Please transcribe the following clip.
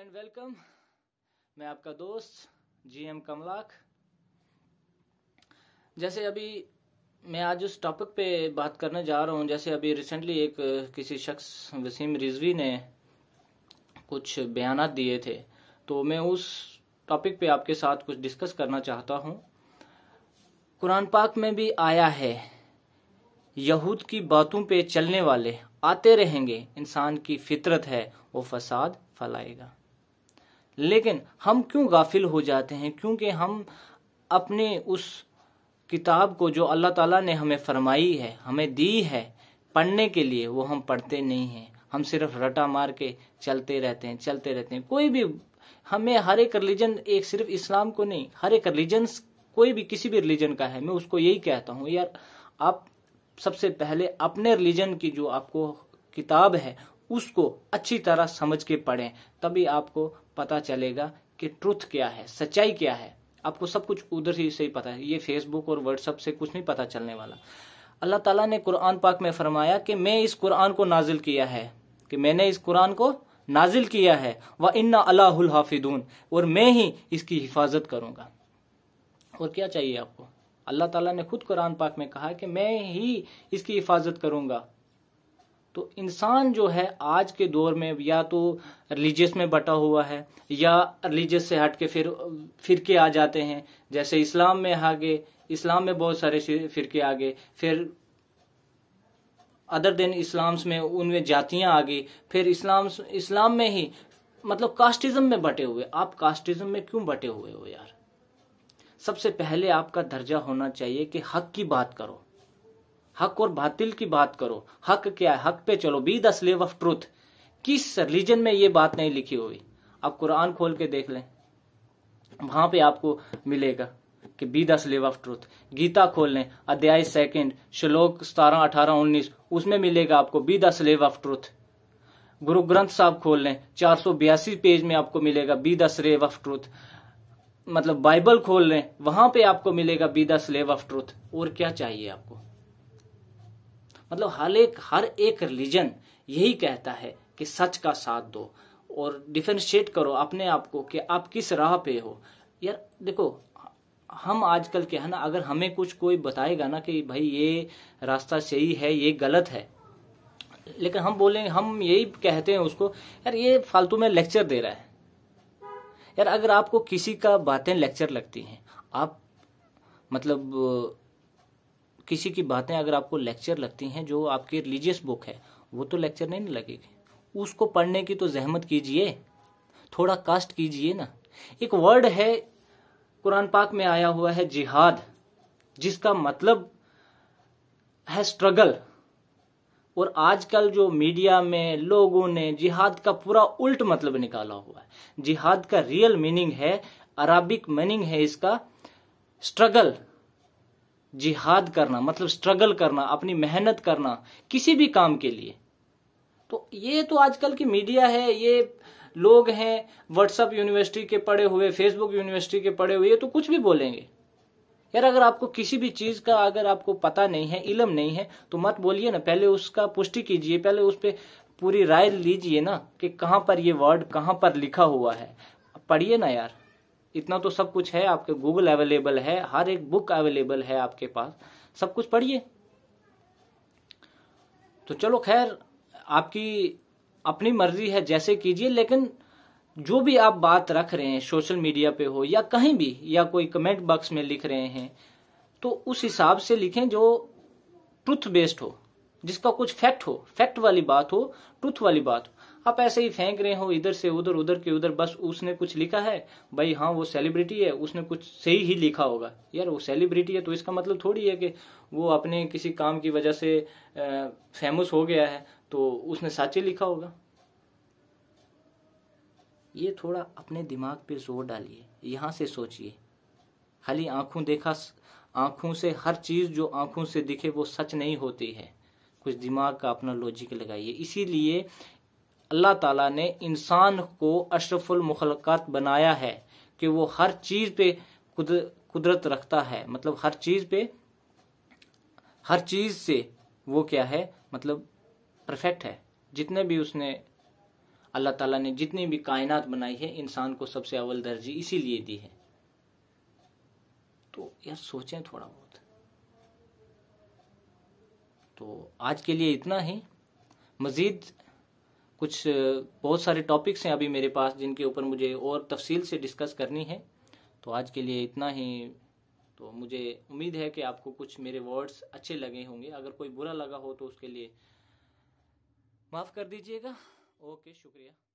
and welcome मैं आपका दोस्त जी एम कमलाख जैसे अभी मैं आज उस टॉपिक पे बात करने जा रहा हूँ जैसे अभी रिसेंटली एक किसी शख्स वसीम रिजवी ने कुछ बयान दिए थे तो मैं उस टॉपिक पे आपके साथ कुछ डिस्कस करना चाहता हूँ कुरान पाक में भी आया है यहूद की बातों पे चलने वाले आते रहेंगे इंसान की फितरत है वो फसाद फैलाएगा लेकिन हम क्यों गाफिल हो जाते हैं क्योंकि हम अपने उस किताब को जो अल्लाह ताला ने हमें फरमाई है हमें दी है पढ़ने के लिए वो हम पढ़ते नहीं हैं हम सिर्फ रटा मार के चलते रहते हैं चलते रहते हैं कोई भी हमें हर एक रिलीजन एक सिर्फ इस्लाम को नहीं हर एक रिलीजन कोई भी किसी भी रिलीजन का है मैं उसको यही कहता हूँ यार आप सबसे पहले अपने रिलीजन की जो आपको किताब है उसको अच्छी तरह समझ के पढ़ें तभी आपको पता चलेगा कि ट्रुथ क्या है सच्चाई क्या है आपको सब कुछ उधर ही से ही पता है ये फेसबुक और व्हाट्सअप से कुछ नहीं पता चलने वाला अल्लाह ताला ने कुरान पाक में फरमाया कि मैं इस कुरान को नाजिल किया है कि मैंने इस कुरान को नाजिल किया है व इन्ना अल्लाहुल हाफिदून और मैं ही इसकी हिफाजत करूंगा और क्या चाहिए आपको अल्लाह ताला ने खुद कुरान पाक में कहा कि मैं ही इसकी हिफाजत करूंगा तो इंसान जो है आज के दौर में या तो रिलीजियस में बटा हुआ है या रिलीजियस से हट के फिर फिरके आ जाते हैं जैसे इस्लाम में आ गए इस्लाम में बहुत सारे फिरके आ गए फिर अदर देन इस्लाम्स में उनमें जातियां आ गई फिर इस्लाम इस्लाम में ही मतलब कास्टिज्म में बटे हुए आप कास्टिज्म में क्यों बटे हुए हो यार सबसे पहले आपका दर्जा होना चाहिए कि हक की बात करो हक और बातिल की बात करो हक क्या है हक पे चलो be the slave of truth किस रिलीजन में ये बात नहीं लिखी हुई आप कुरान खोल के देख लें वहां पे आपको मिलेगा कि be the slave of truth Gita खोल लें अध्याय सेकंड श्लोक सतारह अठारह उन्नीस उसमें मिलेगा आपको be the slave of truth Guru Granth साहब खोल लें चार बयासी पेज में आपको मिलेगा be the slave of truth मतलब बाइबल खोल लें वहां पे आपको मिलेगा be the slave of truth और क्या चाहिए आपको मतलब हर एक हर एक रिलीजन यही कहता है कि सच का साथ दो और डिफ्रेंशिएट करो अपने आप को कि आप किस राह पे हो यार देखो हम आजकल क्या है ना अगर हमें कुछ कोई बताएगा ना कि भाई ये रास्ता सही है ये गलत है लेकिन हम बोलेंगे हम यही कहते हैं उसको यार ये फालतू में लेक्चर दे रहा है यार अगर आपको किसी का बातें लेक्चर लगती हैं आप मतलब किसी की बातें अगर आपको लेक्चर लगती हैं जो आपकी रिलीजियस बुक है वो तो लेक्चर नहीं लगेगी उसको पढ़ने की तो जहमत कीजिए थोड़ा कास्ट कीजिए ना एक वर्ड है कुरान पाक में आया हुआ है जिहाद जिसका मतलब है स्ट्रगल और आजकल जो मीडिया में लोगों ने जिहाद का पूरा उल्ट मतलब निकाला हुआ है जिहाद का रियल मीनिंग है अरबिक मीनिंग है इसका स्ट्रगल जिहाद करना मतलब स्ट्रगल करना अपनी मेहनत करना किसी भी काम के लिए तो ये तो आजकल की मीडिया है ये लोग हैं व्हाट्सअप यूनिवर्सिटी के पढ़े हुए फेसबुक यूनिवर्सिटी के पढ़े हुए ये तो कुछ भी बोलेंगे यार अगर आपको किसी भी चीज का अगर आपको पता नहीं है इलम नहीं है तो मत बोलिए ना पहले उसका पुष्टि कीजिए पहले उस पर पूरी राय लीजिए ना कि कहाँ पर ये वर्ड कहाँ पर लिखा हुआ है पढ़िए ना यार इतना तो सब कुछ है आपके गूगल अवेलेबल है हर एक बुक अवेलेबल है आपके पास सब कुछ पढ़िए तो चलो खैर आपकी अपनी मर्जी है जैसे कीजिए लेकिन जो भी आप बात रख रहे हैं सोशल मीडिया पे हो या कहीं भी या कोई कमेंट बॉक्स में लिख रहे हैं तो उस हिसाब से लिखें जो ट्रुथ बेस्ड हो जिसका कुछ फैक्ट हो फैक्ट वाली बात हो ट्रुथ वाली बात हो आप ऐसे ही फेंक रहे हो इधर से उधर उधर के उधर बस उसने कुछ लिखा है भाई हाँ वो सेलिब्रिटी है उसने कुछ सही ही लिखा होगा यार वो सेलिब्रिटी है तो इसका मतलब थोड़ी है कि वो अपने किसी काम की वजह से फेमस हो गया है तो उसने ही लिखा होगा ये थोड़ा अपने दिमाग पे जोर डालिए यहां से सोचिए खाली आंखों देखा आंखों से हर चीज़ जो आंखों से दिखे वो सच नहीं होती है कुछ दिमाग का अपना लॉजिक लगाइए इसीलिए अल्लाह ताला ने इंसान को अशरफुल मुखलकत बनाया है कि वो हर चीज़ पे कुदरत रखता है मतलब हर चीज़ पे हर चीज़ से वो क्या है मतलब परफेक्ट है जितने भी उसने अल्लाह ताला ने जितनी भी कायनात बनाई है इंसान को सबसे अव्वल दर्जी इसीलिए दी है तो यार सोचें थोड़ा बहुत तो आज के लिए इतना ही मज़ीद कुछ बहुत सारे टॉपिक्स हैं अभी मेरे पास जिनके ऊपर मुझे और तफसील से डिस्कस करनी है तो आज के लिए इतना ही तो मुझे उम्मीद है कि आपको कुछ मेरे वर्ड्स अच्छे लगे होंगे अगर कोई बुरा लगा हो तो उसके लिए माफ़ कर दीजिएगा ओके शुक्रिया